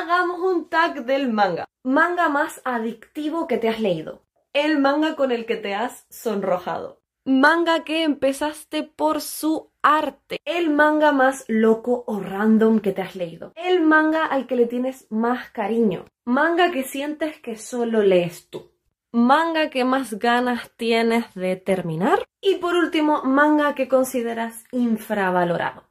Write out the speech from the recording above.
hagamos un tag del manga. Manga más adictivo que te has leído. El manga con el que te has sonrojado. Manga que empezaste por su arte. El manga más loco o random que te has leído. El manga al que le tienes más cariño. Manga que sientes que solo lees tú. Manga que más ganas tienes de terminar. Y por último, manga que consideras infravalorado.